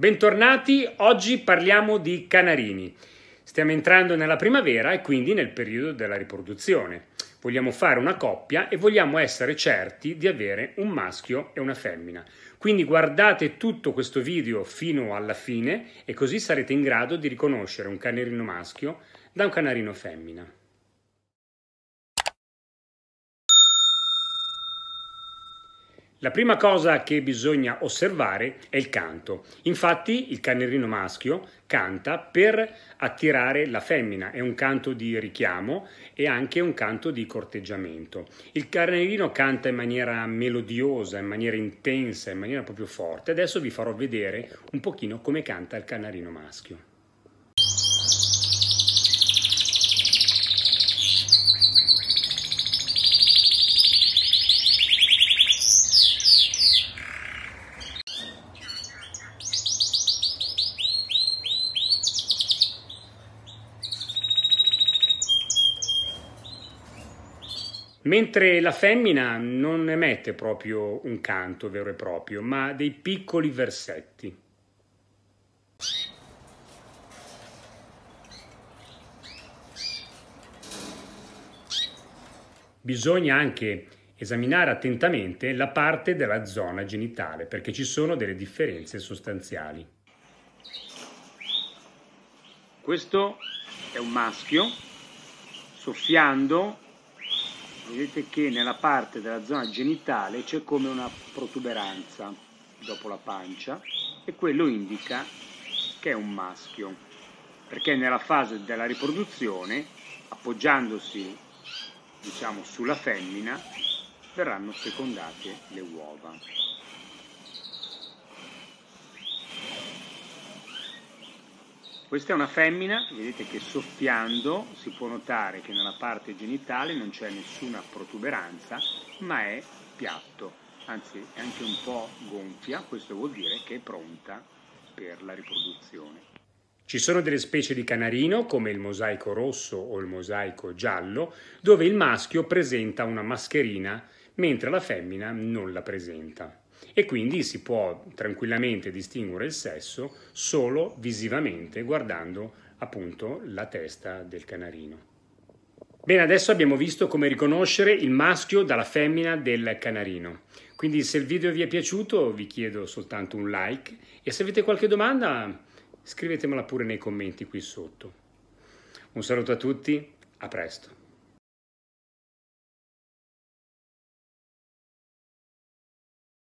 Bentornati, oggi parliamo di canarini. Stiamo entrando nella primavera e quindi nel periodo della riproduzione. Vogliamo fare una coppia e vogliamo essere certi di avere un maschio e una femmina. Quindi guardate tutto questo video fino alla fine e così sarete in grado di riconoscere un canarino maschio da un canarino femmina. La prima cosa che bisogna osservare è il canto. Infatti il cannerino maschio canta per attirare la femmina, è un canto di richiamo e anche un canto di corteggiamento. Il cannerino canta in maniera melodiosa, in maniera intensa, in maniera proprio forte. Adesso vi farò vedere un pochino come canta il canarino maschio. mentre la femmina non emette proprio un canto vero e proprio, ma dei piccoli versetti. Bisogna anche esaminare attentamente la parte della zona genitale perché ci sono delle differenze sostanziali. Questo è un maschio, soffiando vedete che nella parte della zona genitale c'è come una protuberanza dopo la pancia e quello indica che è un maschio, perché nella fase della riproduzione, appoggiandosi diciamo, sulla femmina, verranno fecondate le uova. Questa è una femmina, vedete che soffiando si può notare che nella parte genitale non c'è nessuna protuberanza, ma è piatto, anzi è anche un po' gonfia, questo vuol dire che è pronta per la riproduzione. Ci sono delle specie di canarino, come il mosaico rosso o il mosaico giallo, dove il maschio presenta una mascherina, mentre la femmina non la presenta e quindi si può tranquillamente distinguere il sesso solo visivamente guardando appunto la testa del canarino. Bene, adesso abbiamo visto come riconoscere il maschio dalla femmina del canarino. Quindi se il video vi è piaciuto vi chiedo soltanto un like e se avete qualche domanda scrivetemela pure nei commenti qui sotto. Un saluto a tutti, a presto.